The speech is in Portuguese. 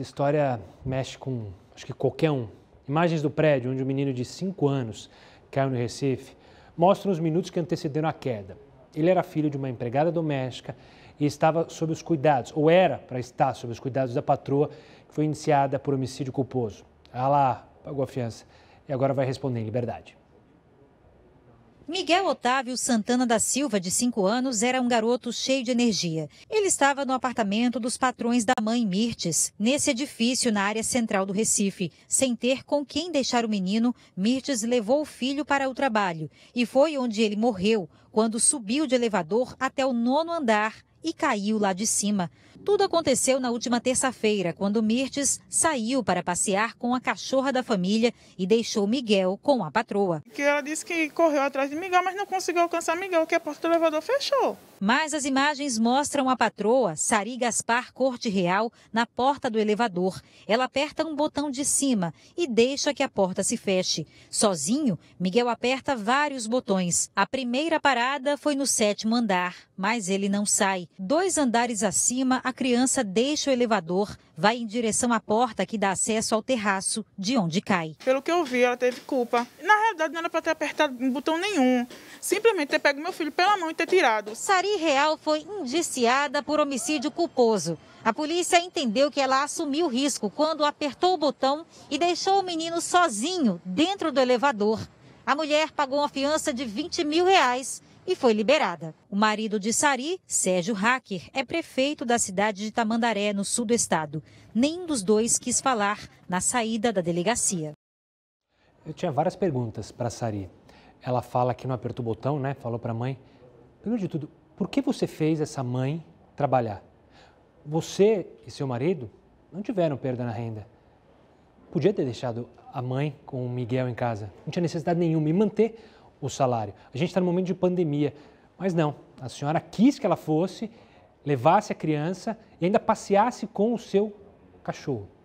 Essa história mexe com, acho que qualquer um. Imagens do prédio onde um menino de 5 anos caiu no Recife mostram os minutos que antecederam a queda. Ele era filho de uma empregada doméstica e estava sob os cuidados, ou era para estar sob os cuidados da patroa, que foi iniciada por homicídio culposo. Ah lá, pagou a fiança e agora vai responder em liberdade. Miguel Otávio Santana da Silva, de 5 anos, era um garoto cheio de energia. Ele estava no apartamento dos patrões da mãe Mirtes, nesse edifício na área central do Recife. Sem ter com quem deixar o menino, Mirtes levou o filho para o trabalho e foi onde ele morreu quando subiu de elevador até o nono andar e caiu lá de cima. Tudo aconteceu na última terça-feira, quando Mirtes saiu para passear com a cachorra da família e deixou Miguel com a patroa. Que ela disse que correu atrás de Miguel, mas não conseguiu alcançar Miguel, que a porta do elevador fechou. Mas as imagens mostram a patroa, Sari Gaspar Corte Real, na porta do elevador. Ela aperta um botão de cima e deixa que a porta se feche. Sozinho, Miguel aperta vários botões. A primeira parada foi no sétimo andar, mas ele não sai. Dois andares acima, a criança deixa o elevador, vai em direção à porta que dá acesso ao terraço, de onde cai. Pelo que eu vi, ela teve culpa. Na realidade, não era para ter apertado um botão nenhum. Simplesmente ter pego meu filho pela mão e ter tirado. Sari Real foi indiciada por homicídio culposo. A polícia entendeu que ela assumiu o risco quando apertou o botão e deixou o menino sozinho dentro do elevador. A mulher pagou uma fiança de 20 mil reais e foi liberada. O marido de Sari, Sérgio Hacker, é prefeito da cidade de Tamandaré, no sul do estado. Nenhum dos dois quis falar na saída da delegacia. Eu tinha várias perguntas para Sari. Ela fala que não apertou o botão, né? Falou para a mãe. Primeiro de tudo, por que você fez essa mãe trabalhar? Você e seu marido não tiveram perda na renda. Podia ter deixado a mãe com o Miguel em casa. Não tinha necessidade nenhuma. E manter o salário. A gente está no momento de pandemia, mas não. A senhora quis que ela fosse, levasse a criança e ainda passeasse com o seu cachorro.